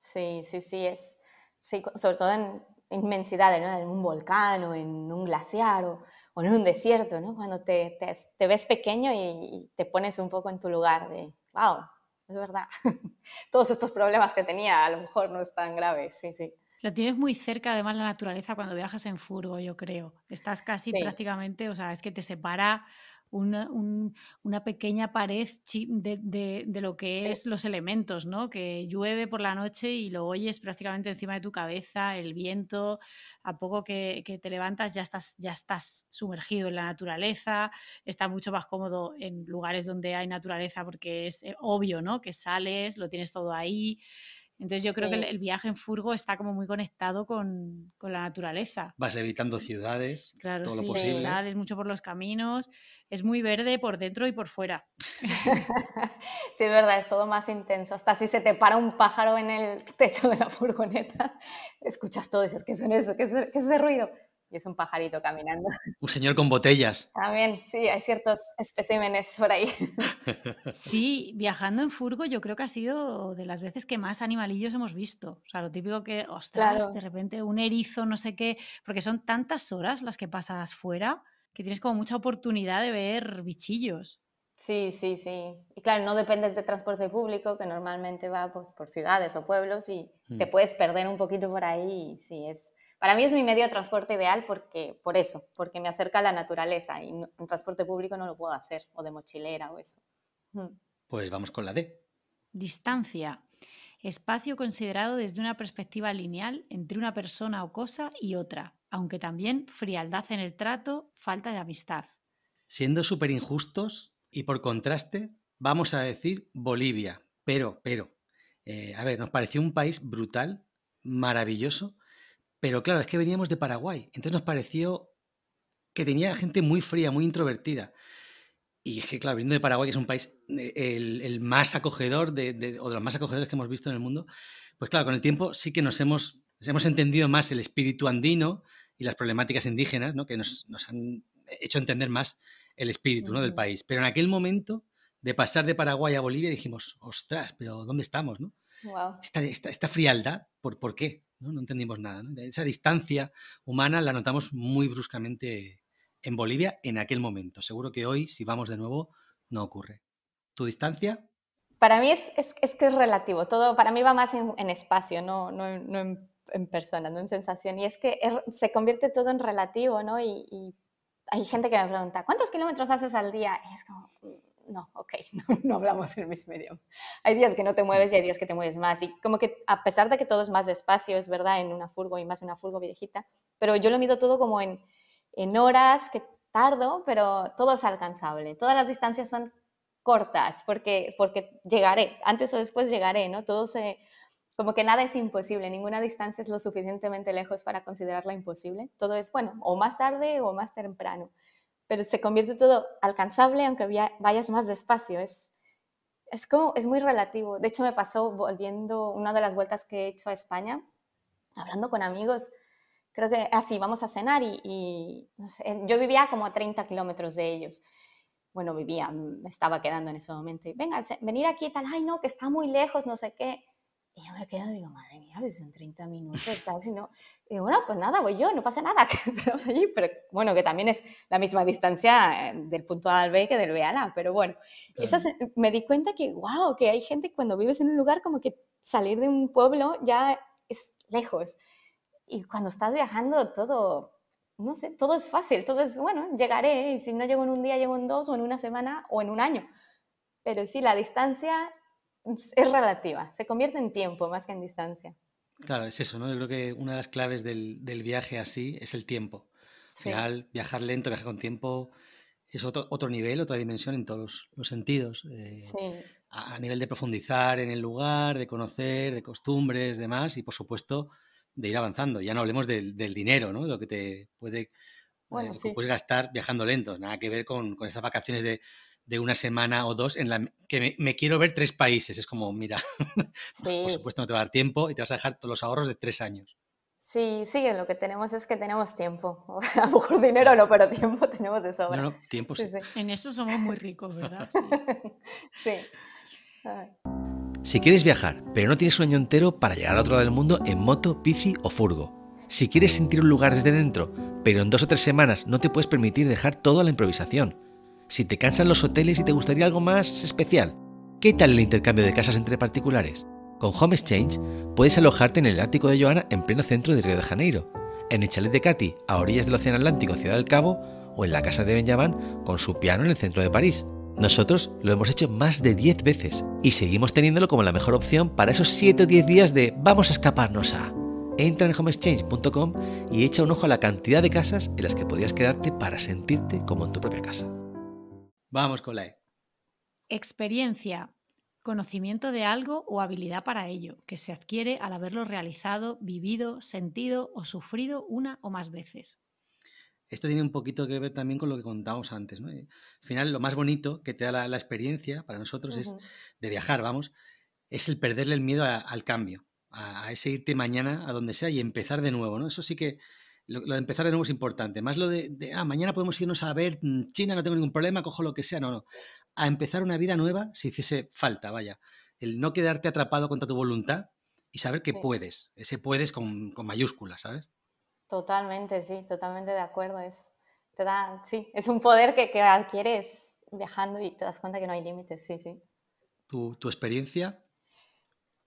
Sí, sí, sí, es. Sí, sobre todo en inmensidades, ¿no? En un volcán o en un glaciar o, en un desierto, ¿no? Cuando te, ves pequeño y, y, te pones un poco en tu lugar de, wow, es verdad. Todos estos problemas que tenía a lo mejor no están graves, sí, sí. Lo tienes muy cerca, además, la naturaleza cuando viajas en furgo, yo creo. Estás casi prácticamente, o sea, es que te separa una, pequeña pared de, lo que es los elementos, ¿no? Que llueve por la noche y lo oyes prácticamente encima de tu cabeza, el viento, a poco que, te levantas ya estás, ya estás sumergido en la naturaleza, está mucho más cómodo en lugares donde hay naturaleza porque es eh, obvio, ¿no? Que sales, lo tienes todo ahí. Entonces yo creo que el viaje en furgo está como muy conectado con, con la naturaleza. Vas evitando ciudades, todo lo posible. Sales mucho por los caminos, es muy verde por dentro y por fuera. sí, es verdad, es todo más intenso. Hasta si se te para un pájaro en el techo de la furgoneta, escuchas todo y dices, ¿qué son eso? es, qué es ese ruido? y es un pajarito caminando. Un señor con botellas. También, sí, hay ciertos especímenes por ahí. Sí, viajando en furgo yo creo que ha sido de las veces que más animalillos hemos visto. O sea, lo típico que, ostras, de repente un erizo, no sé qué, porque son tantas horas las que pasas fuera que tienes como mucha oportunidad de ver bichillos. Sí, sí, sí. Y claro, no dependes de transporte público, que normalmente va pues, por ciudades o pueblos y te mm. puedes perder un poquito por ahí. Y sí, es, para mí es mi medio de transporte ideal porque, por eso, porque me acerca a la naturaleza y un transporte público no lo puedo hacer, o de mochilera o eso. Pues vamos con la D. Distancia. Espacio considerado desde una perspectiva lineal entre una persona o cosa y otra, aunque también frialdad en el trato, falta de amistad. Siendo súper injustos y por contraste, vamos a decir Bolivia, pero, pero, eh, a ver, nos pareció un país brutal, maravilloso, pero claro, es que veníamos de Paraguay, entonces nos pareció que tenía gente muy fría, muy introvertida. Y es que, claro, viniendo de Paraguay, que es un país eh, el, más acogedor de, o de los más acogedores que hemos visto en el mundo, pues claro, con el tiempo sí que nos hemos, hemos entendido más el espíritu andino y las problemáticas indígenas, ¿no? que nos, han hecho entender más el espíritu ¿no? del país. Pero en aquel momento, de pasar de Paraguay a Bolivia, dijimos, ostras, pero ¿dónde estamos? ¿no? Esta, esta, frialdad, ¿por, por qué? ¿No? no entendimos nada. Esa distancia humana la notamos muy bruscamente en Bolivia en aquel momento. Seguro que hoy, si vamos de nuevo, no ocurre. ¿Tu distancia? Para mí es, es, es que es relativo. Todo para mí va más en, en espacio, no, no, no en, persona, no en sensación. Y es que se convierte todo en relativo, ¿no? Y, y, hay gente que me pregunta, ¿cuántos kilómetros haces al día? Y es como, no, ok, no, hablamos el mismo idioma. Hay días que no te mueves y hay días que te mueves más. Y como que a pesar de que todo es más despacio, es verdad, en una furgo y más en una furgo viejita, pero yo lo mido todo como en, en horas, que tardo, pero todo es alcanzable. Todas las distancias son cortas porque, porque llegaré, antes o después llegaré, ¿no? Todo se... Como que nada es imposible, ninguna distancia es lo suficientemente lejos para considerarla imposible. Todo es, bueno, o más tarde o más temprano pero se convierte todo alcanzable aunque vayas más despacio. Es, es, como, es muy relativo. De hecho, me pasó volviendo una de las vueltas que he hecho a España, hablando con amigos, creo que así, ah, vamos a cenar y, no sé, yo vivía como a 30 kilómetros de ellos bueno, vivía, mm, me estaba quedando en ese momento, y venga, venir aquí tal, ay no, que está muy lejos, no sé qué. Y yo me quedo, digo, madre mía, pues, son 30 minutos, casi no. Y digo, bueno, pues nada, voy yo, no pasa nada, quedamos allí. Pero bueno, que también es la misma distancia eh, del punto A al B que del B a pero bueno. Eh, me di cuenta que, wow, que hay gente cuando vives en un lugar como que salir de un pueblo ya es lejos. Y cuando estás viajando todo, no sé, todo es fácil, todo es, bueno, llegaré, y si no llego en un día, llego en dos, o en una semana, o en un año. Pero sí, la distancia es relativa, se convierte en tiempo más que en distancia. Claro, es eso, ¿no? Yo creo que una de las claves del, viaje así es el tiempo. Al final, viajar lento, viajar con tiempo, es otro, nivel, otra dimensión en todos los, sentidos. Eh, a, nivel de profundizar en el lugar, de conocer, de costumbres, demás, y por supuesto, de ir avanzando. Ya no hablemos del, dinero, ¿no? lo que te puede eh, puedes gastar viajando lento. Nada que ver con, con estas vacaciones de de una semana o dos en la que me, quiero ver tres países. Es como, mira, por supuesto no te va a dar tiempo y te vas a dejar todos los ahorros de tres años. Sí, sí, lo que tenemos es que tenemos tiempo. A lo mejor dinero no, pero tiempo tenemos eso. sobra. No, no, tiempo sí. En eso somos muy ricos, ¿verdad? sí. Si quieres viajar, pero no tienes un año entero para llegar a otro lado del mundo en moto, bici o furgo. Si quieres sentir un lugar desde dentro, pero en dos o tres semanas no te puedes permitir dejar todo a la improvisación si te cansan los hoteles y te gustaría algo más especial. ¿Qué tal el intercambio de casas entre particulares? Con Home Exchange puedes alojarte en el ático de Joana en pleno centro de Río de Janeiro, en el chalet de Katy, a orillas del Océano Atlántico, Ciudad del Cabo, o en la casa de Benjamin con su piano en el centro de París. Nosotros lo hemos hecho más de 10 veces y seguimos teniéndolo como la mejor opción para esos 7 o 10 días de vamos a escaparnos a. Entra en homeexchange.com y echa un ojo a la cantidad de casas en las que podías quedarte para sentirte como en tu propia casa. Vamos con la E. Experiencia, conocimiento de algo o habilidad para ello, que se adquiere al haberlo realizado, vivido, sentido o sufrido una o más veces. Esto tiene un poquito que ver también con lo que contábamos antes. ¿no? Eh, al final, lo más bonito que te da la, experiencia para nosotros es de viajar, vamos, es el perderle el miedo al cambio, a, a, ese irte mañana a donde sea y empezar de nuevo. ¿no? Eso sí que lo, de empezar de nuevo es importante. Más lo de, ah, mañana podemos irnos a ver mm, China, no tengo ningún problema, cojo lo que sea. No, no. A empezar una vida nueva si hiciese falta, vaya. El no quedarte atrapado contra tu voluntad y saber que puedes. Ese puedes con, mayúsculas, ¿sabes? Totalmente, sí, totalmente de acuerdo. Es, te da, sí, es un poder que, que adquieres viajando y te das cuenta que no hay límites, sí, sí. Tu, tu experiencia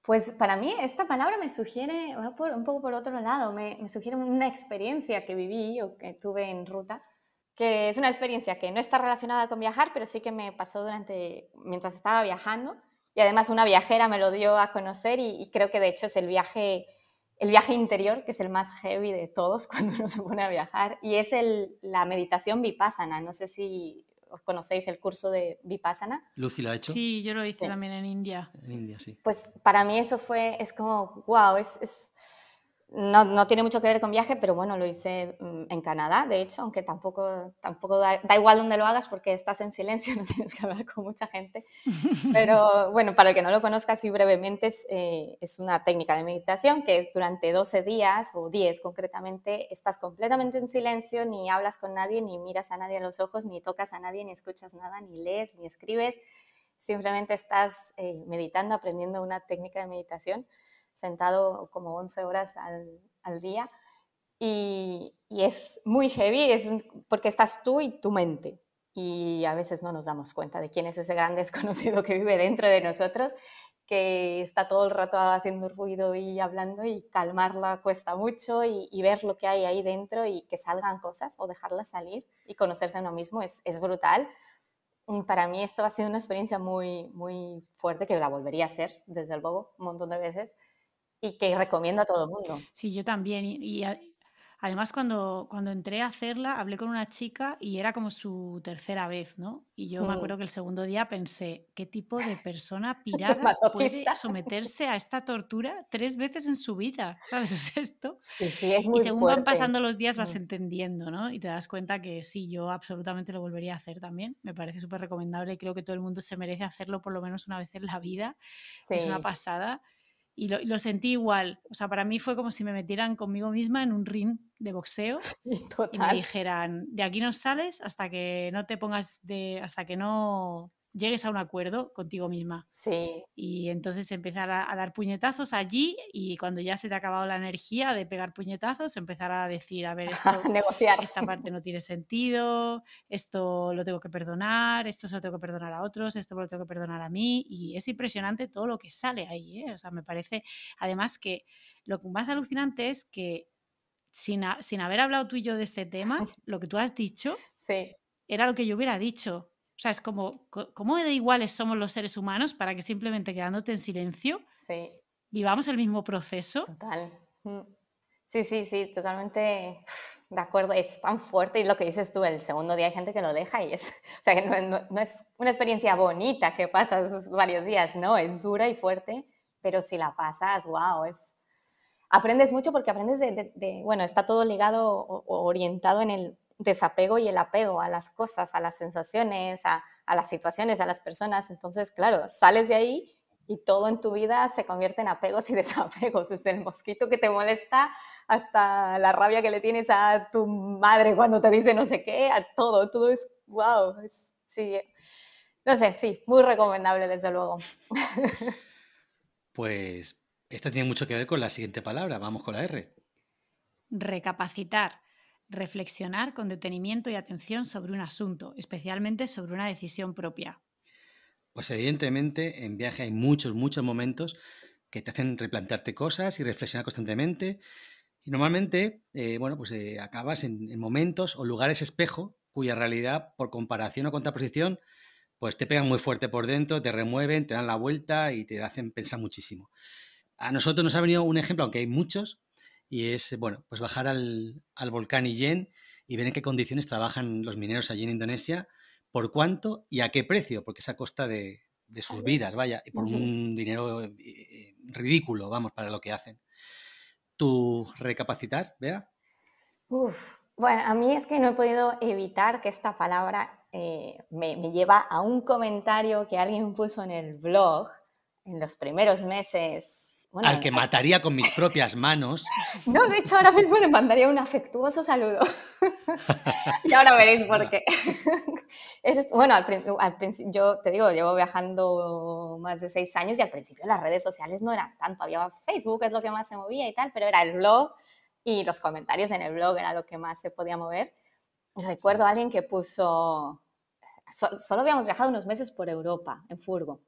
pues para mí esta palabra me sugiere, va por, un poco por otro lado, me, sugiere una experiencia que viví o que tuve en ruta, que es una experiencia que no está relacionada con viajar, pero sí que me pasó durante, mientras estaba viajando, y además una viajera me lo dio a conocer y, creo que de hecho es el viaje, el viaje interior, que es el más heavy de todos cuando uno se pone a viajar, y es la meditación vipassana, no sé si os conocéis el curso de Vipassana. Lucy lo ha hecho. Sí, yo lo hice también en India. En India, sí. Pues para mí eso fue, es como, wow, es, es no, tiene mucho que ver con viaje, pero bueno, lo hice mm, en Canadá, de hecho, aunque tampoco, da, igual dónde lo hagas porque estás en silencio, no tienes que hablar con mucha gente. Pero bueno, para el que no lo conozca y brevemente, eh, es, una técnica de meditación que durante 12 días o 10 concretamente estás completamente en silencio, ni hablas con nadie, ni miras a nadie a los ojos, ni tocas a nadie, ni escuchas nada, ni lees, ni escribes. Simplemente estás eh, meditando, aprendiendo una técnica de meditación sentado como 11 horas al, al día y, y, es muy heavy es porque estás tú y tu mente y a veces no nos damos cuenta de quién es ese gran desconocido que vive dentro de nosotros, que está todo el rato haciendo ruido y hablando y calmarla cuesta mucho y, y ver lo que hay ahí dentro y que salgan cosas o dejarlas salir y conocerse a uno mismo es, es brutal. Para mí esto ha sido una experiencia muy, muy fuerte que la volvería a hacer, desde luego, un montón de veces y que recomiendo a todo el mundo. Sí, yo también. Y, además cuando, cuando entré a hacerla, hablé con una chica y era como su tercera vez, ¿no? Y yo me mm. acuerdo que el segundo día pensé, ¿qué tipo de persona pirada puede someterse a esta tortura tres veces en su vida? ¿Sabes esto? Sí, sí, es muy Y según van pasando los días vas mm. entendiendo, ¿no? Y te das cuenta que sí, yo absolutamente lo volvería a hacer también. Me parece súper recomendable y creo que todo el mundo se merece hacerlo por lo menos una vez en la vida. Es una pasada y lo, sentí igual. O sea, para mí fue como si me metieran conmigo misma en un ring de boxeo y me dijeran, de aquí no sales hasta que no te pongas de, hasta que no llegues a un acuerdo contigo misma. Sí. Y entonces empezar a, dar puñetazos allí y cuando ya se te ha acabado la energía de pegar puñetazos, empezar a decir, a ver, esta parte no tiene sentido, esto lo tengo que perdonar, esto se lo tengo que perdonar a otros, esto lo tengo que perdonar a mí. Y es impresionante todo lo que sale ahí. ¿eh? O sea, me parece, además que lo más alucinante es que sin, sin haber hablado tú y yo de este tema, lo que tú has dicho sí. era lo que yo hubiera dicho. O sea, es como, ¿cómo de iguales somos los seres humanos para que simplemente quedándote en silencio vivamos el mismo proceso? Total. Mm. Sí, sí, sí, totalmente de acuerdo. Es tan fuerte y lo que dices tú, el segundo día hay gente que lo deja y es, o sea, que no, es una experiencia bonita que pasas varios días, no, es dura y fuerte, pero si la pasas, wow, es, aprendes mucho porque aprendes de, bueno, está todo ligado o, orientado en el desapego y el apego a las cosas, a las sensaciones, a, las situaciones, a las personas. Entonces, claro, sales de ahí y todo en tu vida se convierte en apegos y desapegos, desde el mosquito que te molesta hasta la rabia que le tienes a tu madre cuando te dice no sé qué, a todo, todo es wow, sí, no sé, sí, muy recomendable desde luego. Pues esto tiene mucho que ver con la siguiente palabra, vamos con la R. Recapacitar reflexionar con detenimiento y atención sobre un asunto, especialmente sobre una decisión propia. Pues evidentemente en viaje hay muchos, muchos momentos que te hacen replantearte cosas y reflexionar constantemente. Y normalmente, eh, bueno, pues eh, acabas en, en, momentos o lugares espejo cuya realidad, por comparación o contraposición, pues te pegan muy fuerte por dentro, te remueven, te dan la vuelta y te hacen pensar muchísimo. A nosotros nos ha venido un ejemplo, aunque hay muchos, y es, bueno, pues bajar al, volcán Ijen y ver en qué condiciones trabajan los mineros allí en Indonesia, por cuánto y a qué precio, porque es a costa de, sus vidas, vaya, y por un dinero eh, eh, ridículo, vamos, para lo que hacen. ¿Tu recapacitar, Vea? Uf, bueno, a mí es que no he podido evitar que esta palabra eh, me, me, lleva a un comentario que alguien puso en el blog en los primeros meses al que eh, mataría con mis propias manos. No, de hecho ahora mismo le mandaría un afectuoso saludo. y ahora veréis por qué. bueno, al, yo te digo, llevo viajando más de seis años y al principio las redes sociales no eran tanto. Había Facebook, es lo que más se movía y tal, pero era el blog y los comentarios en el blog era lo que más se podía mover. Recuerdo a alguien que puso, solo habíamos viajado unos meses por Europa en furgo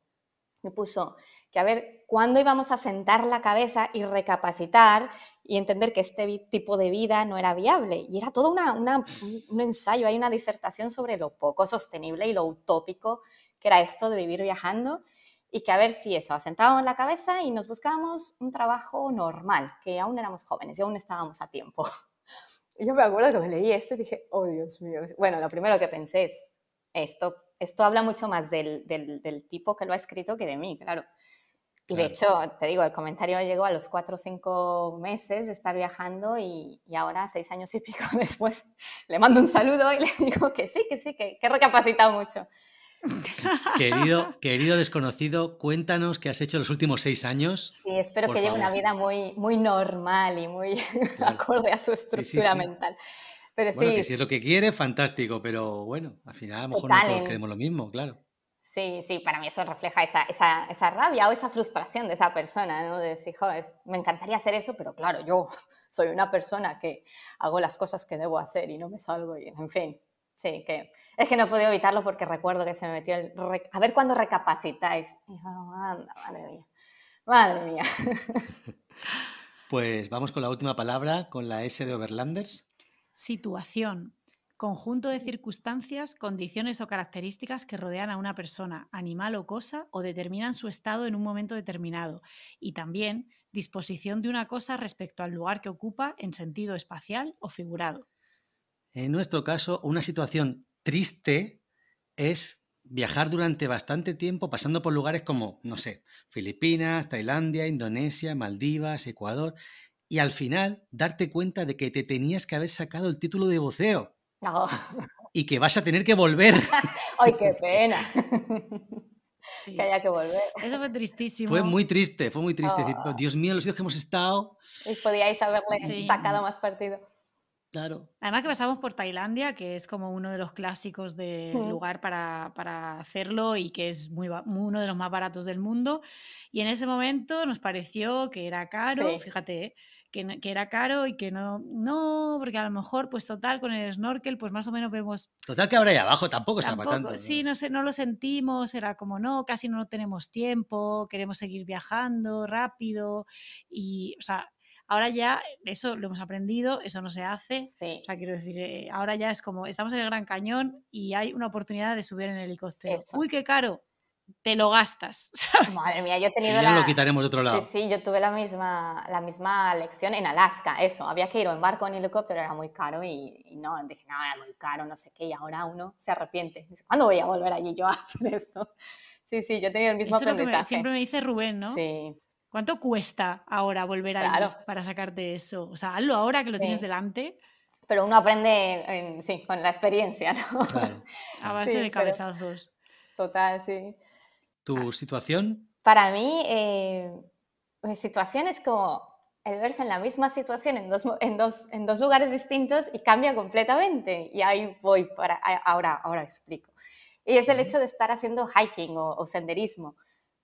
me puso que a ver cuándo íbamos a sentar la cabeza y recapacitar y entender que este tipo de vida no era viable. Y era todo un ensayo, hay una disertación sobre lo poco sostenible y lo utópico que era esto de vivir viajando y que a ver si eso, sentábamos la cabeza y nos buscábamos un trabajo normal, que aún éramos jóvenes y aún estábamos a tiempo. yo me acuerdo que me leí esto y dije, oh Dios mío, bueno, lo primero que pensé es, esto esto habla mucho más del, tipo que lo ha escrito que de mí, claro. Y de hecho, te digo, el comentario llegó a los cuatro o cinco meses de estar viajando y, ahora, seis años y pico después, le mando un saludo y le digo que sí, que sí, que, que he recapacitado mucho. Querido, querido desconocido, cuéntanos qué has hecho los últimos seis años. Sí, espero que lleve una vida muy, muy normal y muy acorde a su estructura mental bueno, que si es lo que quiere, fantástico, pero bueno, al final a lo mejor no queremos lo mismo, claro. Sí, sí, para mí eso refleja esa, esa, esa rabia o esa frustración de esa persona, ¿no? De decir, joder, me encantaría hacer eso, pero claro, yo soy una persona que hago las cosas que debo hacer y no me salgo, y en fin, Sí, que es que no he podido evitarlo porque recuerdo que se me metió el... A ver cuándo recapacitáis. Y anda, madre mía. Madre mía. Pues vamos con la última palabra, con la S de Overlanders. Situación. Conjunto de circunstancias, condiciones o características que rodean a una persona, animal o cosa o determinan su estado en un momento determinado. Y también disposición de una cosa respecto al lugar que ocupa en sentido espacial o figurado. En nuestro caso, una situación triste es viajar durante bastante tiempo pasando por lugares como, no sé, Filipinas, Tailandia, Indonesia, Maldivas, Ecuador y al final darte cuenta de que te tenías que haber sacado el título de voceo. No. Oh. Y que vas a tener que volver. ¡Ay, qué pena! Que haya que volver. Eso fue tristísimo. Fue muy triste, fue muy triste. Oh, oh. Dios mío, los días que hemos estado. Y podíais haberle sacado más partido. Claro. Además que pasamos por Tailandia, que es como uno de los clásicos de lugar para, hacerlo y que es muy, uno de los más baratos del mundo. Y en ese momento nos pareció que era caro, fíjate, ¿eh? que, era caro y que no, no, porque a lo mejor, pues total, con el snorkel, pues más o menos vemos... Total que habrá ahí abajo tampoco, tampoco se tanto. Sí, no sé, no lo sentimos, era como no, casi no tenemos tiempo, queremos seguir viajando rápido y, o sea, Ahora ya eso lo hemos aprendido, eso no se hace. O sea, quiero decir, eh, ahora ya es como, estamos en el Gran Cañón y hay una oportunidad de subir en helicóptero. Uy, qué caro te lo gastas. Madre mía, yo he tenido ya lo quitaremos de otro lado. Sí, yo tuve la misma, la misma lección en Alaska, eso. Había que ir en barco, en helicóptero, era muy caro y, no, dije, no, era muy caro, no sé qué, y ahora uno se arrepiente. Dice, ¿Cuándo voy a volver allí yo a hacer esto? Sí, sí, yo he tenido el mismo siempre me dice Rubén, ¿no? Sí. ¿Cuánto cuesta ahora volver a claro. para sacarte eso? O sea, hazlo ahora que lo tienes delante pero uno aprende, sí, con la experiencia, ¿no? A base de cabezazos. total, sí. ¿Tu ah. situación? Para mí, mi eh, pues, situación es como el verse en la misma situación en dos, en dos, en dos lugares distintos y cambia completamente. Y ahí voy, para, ahora, ahora explico. Y es el hecho de estar haciendo hiking o, senderismo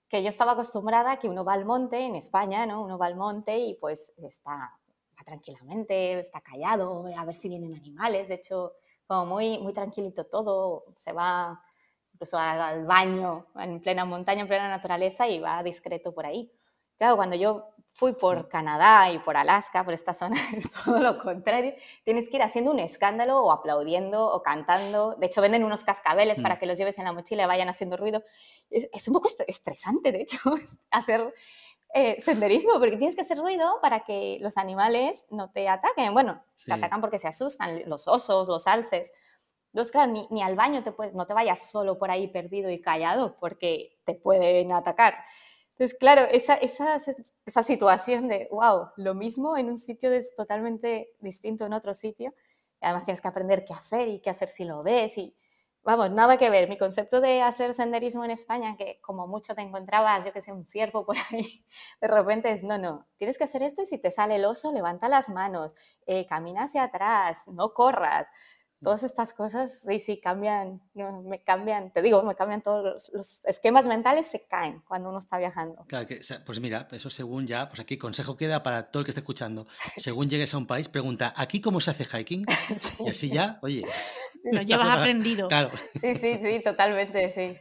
que yo estaba acostumbrada a que uno va al monte en España, ¿no? Uno va al monte y pues está va tranquilamente, está callado, a ver si vienen animales, de hecho, como muy, muy tranquilito todo, se va al, baño, en plena montaña, en plena naturaleza y va discreto por ahí. Claro, cuando yo fui por Canadá y por Alaska, por esta zona, es todo lo contrario. Tienes que ir haciendo un escándalo o aplaudiendo o cantando. De hecho, venden unos cascabeles para mm. que los lleves en la mochila y vayan haciendo ruido. Es, un poco estresante, de hecho, hacer eh, senderismo, porque tienes que hacer ruido para que los animales no te ataquen. Bueno, te atacan porque se asustan, los osos, los alces, entonces, claro, ni, al baño te puedes, no te vayas solo por ahí perdido y callado porque te pueden atacar. Entonces, claro, esa, esa, situación de, wow, lo mismo en un sitio es totalmente distinto en otro sitio. Además, tienes que aprender qué hacer y qué hacer si lo ves. Y, vamos, nada que ver. Mi concepto de hacer senderismo en España, que como mucho te encontrabas, yo que sé, un ciervo por ahí, de repente es, no, no, tienes que hacer esto y si te sale el oso, levanta las manos, eh, camina hacia atrás, no corras todas estas cosas, sí, sí, cambian, me cambian, te digo, me cambian todos los, esquemas mentales, se caen cuando uno está viajando. Claro, pues mira, eso según ya, pues aquí consejo queda para todo el que esté escuchando. Según llegues a un país, pregunta, ¿aquí cómo se hace hiking? Y así ya, oye. Lo llevas aprendido. Sí, sí, sí, totalmente, sí.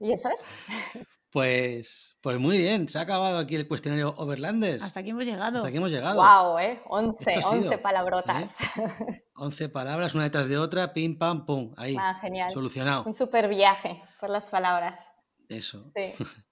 ¿Y eso es? Pues, pues muy bien, se ha acabado aquí el cuestionario Overlanders. Hasta aquí hemos llegado. Hasta aquí hemos llegado. Wow, ¿eh? 11, 11 palabrotas. 11 ¿eh? palabras, una detrás de otra, pim, pam, pum. Ahí. Ah, genial. Solucionado. Un super viaje por las palabras. Eso.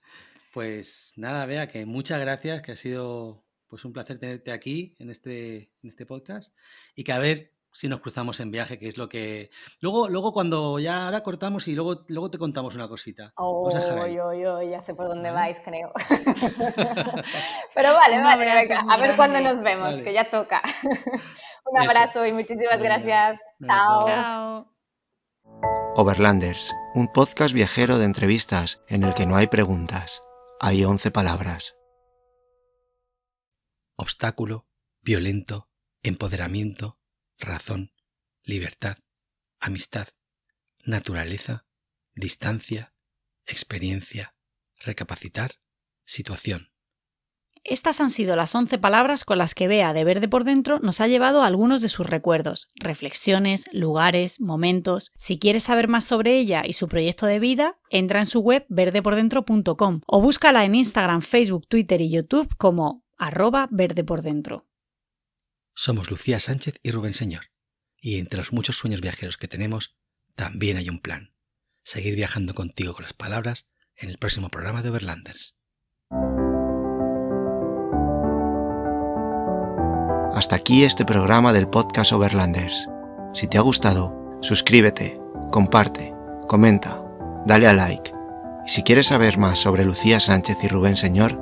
Pues nada, vea que muchas gracias, que ha sido pues un placer tenerte aquí en este, en este podcast y que a ver si nos cruzamos en viaje, que es lo que. Luego, luego cuando ya ahora cortamos y luego, luego te contamos una cosita. Oh, yo, ya sé por dónde vais, creo. Pero vale, vale, A ver cuándo nos vemos, que ya toca. Un abrazo y muchísimas gracias. Chao. Chao. Overlanders, un podcast viajero de entrevistas en el que no hay preguntas, hay 11 palabras. Obstáculo, violento, empoderamiento, razón, libertad, amistad, naturaleza, distancia, experiencia, recapacitar, situación. Estas han sido las 11 palabras con las que Bea de Verde por Dentro nos ha llevado algunos de sus recuerdos, reflexiones, lugares, momentos. Si quieres saber más sobre ella y su proyecto de vida, entra en su web verdepordentro.com o búscala en Instagram, Facebook, Twitter y YouTube como arroba verde por dentro. Somos Lucía Sánchez y Rubén Señor, y entre los muchos sueños viajeros que tenemos, también hay un plan. Seguir viajando contigo con las palabras en el próximo programa de Overlanders. Hasta aquí este programa del podcast Overlanders. Si te ha gustado, suscríbete, comparte, comenta, dale a like. Y si quieres saber más sobre Lucía Sánchez y Rubén Señor,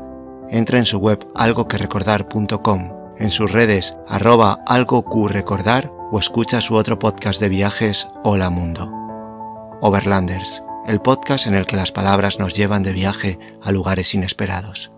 entra en su web algoquerecordar.com en sus redes arroba algo recordar o escucha su otro podcast de viajes Hola Mundo. Overlanders, el podcast en el que las palabras nos llevan de viaje a lugares inesperados.